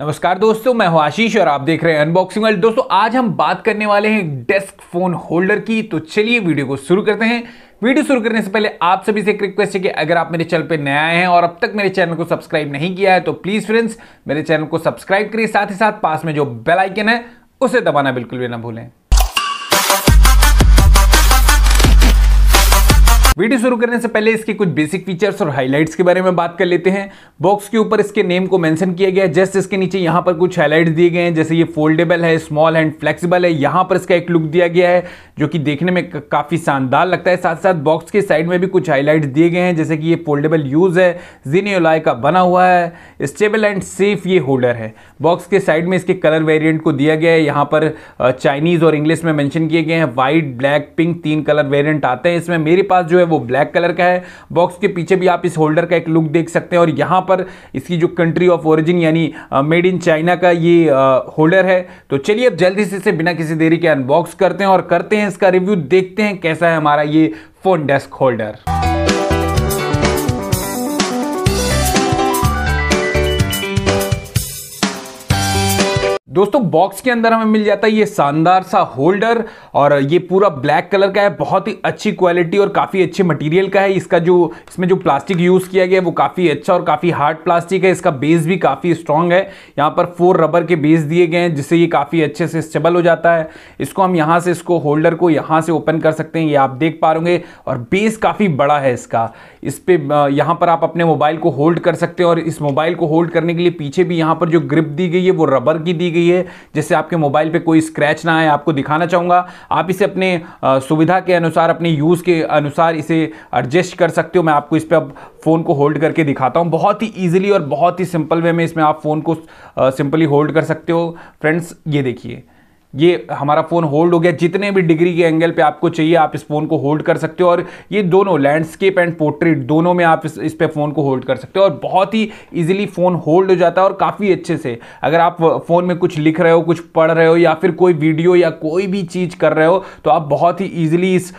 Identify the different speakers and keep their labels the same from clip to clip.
Speaker 1: नमस्कार दोस्तों मैं हूं आशीष और आप देख रहे हैं अनबॉक्सिंग वर्ल्ड दोस्तों आज हम बात करने वाले हैं डेस्क फोन होल्डर की तो चलिए वीडियो को शुरू करते हैं वीडियो शुरू करने से पहले आप सभी से एक रिक्वेस्ट है कि अगर आप मेरे चैनल पर नए आए हैं और अब तक मेरे चैनल को सब्सक्राइब नहीं किया है तो प्लीज फ्रेंड्स मेरे चैनल को सब्सक्राइब करिए साथ ही साथ पास में जो बेलाइकन है उसे दबाना बिल्कुल भी ना भूलें वीडियो शुरू करने से पहले इसके कुछ बेसिक फीचर्स और हाइलाइट्स के बारे में बात कर लेते हैं बॉक्स के ऊपर इसके नेम को मेंशन किया गया है जस्ट इसके नीचे यहाँ पर कुछ हाइलाइट्स दिए गए हैं जैसे ये फोल्डेबल है स्मॉल एंड फ्लेक्सिबल है यहाँ पर इसका एक लुक दिया गया है जो कि देखने में काफ़ी शानदार लगता है साथ साथ बॉक्स के साइड में भी कुछ हाईलाइट्स दिए गए हैं जैसे कि ये फोल्डेबल यूज़ है जीनियोलाई का बना हुआ है स्टेबल एंड सेफ ये होल्डर है बॉक्स के साइड में इसके कलर वेरियंट को दिया गया है यहाँ पर चाइनीज़ और इंग्लिश में मैंशन किए गए हैं वाइट ब्लैक पिंक तीन कलर वेरियंट आते हैं इसमें मेरे पास जो है वो ब्लैक कलर का है बॉक्स के पीछे भी आप इस होल्डर का एक लुक देख सकते हैं और यहाँ पर इसकी जो कंट्री ऑफ ओरिजिन यानी मेड इन चाइना का ये होल्डर है तो चलिए अब जल्दी से इसे बिना किसी देरी के अनबॉक्स करते हैं और करते हैं इसका रिव्यू देखते हैं कैसा है हमारा ये फ़ोन डेस्क होल्डर दोस्तों बॉक्स के अंदर हमें मिल जाता है ये शानदार सा होल्डर और ये पूरा ब्लैक कलर का है बहुत ही अच्छी क्वालिटी और काफ़ी अच्छे मटेरियल का है इसका जो इसमें जो प्लास्टिक यूज़ किया गया है वो काफ़ी अच्छा और काफ़ी हार्ड प्लास्टिक है इसका बेस भी काफ़ी स्ट्रांग है यहाँ पर फोर रबर के बेस दिए गए हैं जिससे ये काफ़ी अच्छे से स्टेबल हो जाता है इसको हम यहाँ से इसको होल्डर को यहाँ से ओपन कर सकते हैं ये आप देख पा रोगे और बेस काफ़ी बड़ा है इसका इस पर यहाँ पर आप अपने मोबाइल को होल्ड कर सकते हैं और इस मोबाइल को होल्ड करने के लिए पीछे भी यहाँ पर जो ग्रिप दी गई है वो रबर की दी गई चाहिए जिससे आपके मोबाइल पे कोई स्क्रैच ना आए आपको दिखाना चाहूँगा आप इसे अपने सुविधा के अनुसार अपने यूज़ के अनुसार इसे एडजस्ट कर सकते हो मैं आपको इस पर अब फ़ोन को होल्ड करके दिखाता हूँ बहुत ही ईजिली और बहुत ही सिंपल वे में इसमें आप फ़ोन को सिंपली होल्ड कर सकते हो फ्रेंड्स ये देखिए ये हमारा फ़ोन होल्ड हो गया जितने भी डिग्री के एंगल पे आपको चाहिए आप इस फ़ोन को होल्ड कर सकते हो और ये दोनों लैंडस्केप एंड पोर्ट्रेट दोनों में आप इस इस पे फ़ोन को होल्ड कर सकते हो और बहुत ही इजीली फ़ोन होल्ड हो जाता है और काफ़ी अच्छे से अगर आप फ़ोन में कुछ लिख रहे हो कुछ पढ़ रहे हो या फिर कोई वीडियो या कोई भी चीज़ कर रहे हो तो आप बहुत ही ईजिली इस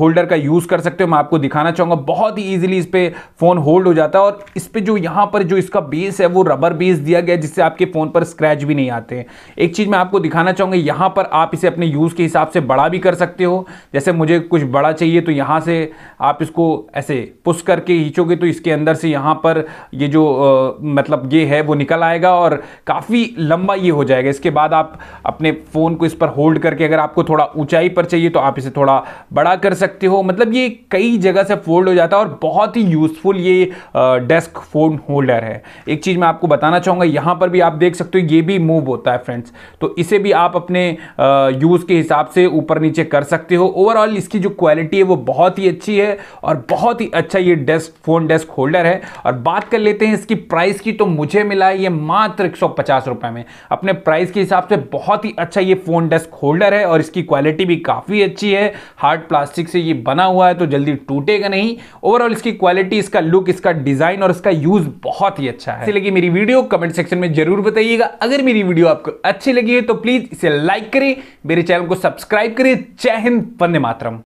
Speaker 1: होल्डर का यूज़ कर सकते हो मैं आपको दिखाना चाहूँगा बहुत ही ईजिली इस पर फ़ोन होल्ड हो जाता है और इस पर जो यहाँ पर जो इसका बेस है वो रबर बेस दिया गया जिससे आपके फ़ोन पर स्क्रैच भी नहीं आते हैं एक चीज़ मैं आपको दिखाना चाहूँगा यहाँ पर आप इसे अपने यूज़ के हिसाब से बड़ा भी कर सकते हो जैसे मुझे कुछ बड़ा चाहिए तो यहाँ से आप इसको ऐसे पुश करके खींचोगे तो इसके अंदर से यहाँ पर ये जो आ, मतलब ये है वो निकल आएगा और काफ़ी लंबा ये हो जाएगा इसके बाद आप अपने फ़ोन को इस पर होल्ड करके अगर आपको थोड़ा ऊंचाई पर चाहिए तो आप इसे थोड़ा बड़ा कर सकते हो मतलब ये कई जगह से फोल्ड हो जाता है और बहुत ही यूज़फुल ये डेस्क फ़ोन होल्डर है एक चीज़ मैं आपको बताना चाहूँगा यहाँ पर भी आप देख सकते हो ये भी मूव होता है फ्रेंड्स तो इसे भी आप अपने अपने यूज़ के हिसाब से ऊपर नीचे कर सकते हो ओवरऑल इसकी जो क्वालिटी है वो बहुत ही अच्छी है और बहुत ही अच्छा ये डेस्क फ़ोन डेस्क होल्डर है और बात कर लेते हैं इसकी प्राइस की तो मुझे मिला ये मात्र एक रुपए में अपने प्राइस के हिसाब से बहुत ही अच्छा ये फ़ोन डेस्क होल्डर है और इसकी क्वालिटी भी काफ़ी अच्छी है हार्ड प्लास्टिक से ये बना हुआ है तो जल्दी टूटेगा नहीं ओवरऑल इसकी क्वालिटी इसका लुक इसका डिज़ाइन और इसका यूज़ बहुत ही अच्छा है लगी मेरी वीडियो कमेंट सेक्शन में जरूर बताइएगा अगर मेरी वीडियो आपको अच्छी लगी है तो प्लीज़ इसे लाइक लाइक करें मेरे चैनल को सब्सक्राइब करें जय हिंद वंदे मातरम